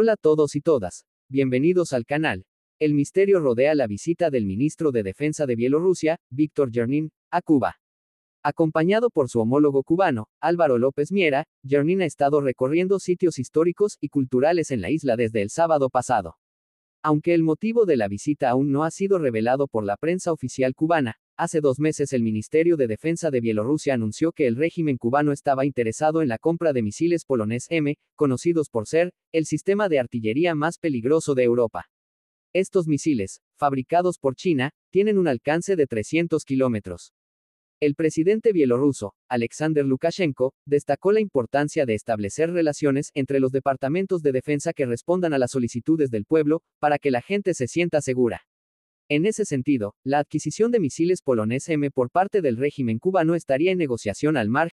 Hola a todos y todas, bienvenidos al canal. El misterio rodea la visita del ministro de Defensa de Bielorrusia, Víctor Yernin, a Cuba. Acompañado por su homólogo cubano, Álvaro López Miera, Yernin ha estado recorriendo sitios históricos y culturales en la isla desde el sábado pasado. Aunque el motivo de la visita aún no ha sido revelado por la prensa oficial cubana, Hace dos meses el Ministerio de Defensa de Bielorrusia anunció que el régimen cubano estaba interesado en la compra de misiles polonés M, conocidos por ser el sistema de artillería más peligroso de Europa. Estos misiles, fabricados por China, tienen un alcance de 300 kilómetros. El presidente bielorruso, Alexander Lukashenko, destacó la importancia de establecer relaciones entre los departamentos de defensa que respondan a las solicitudes del pueblo, para que la gente se sienta segura. En ese sentido, la adquisición de misiles polones M por parte del régimen cubano estaría en negociación al margen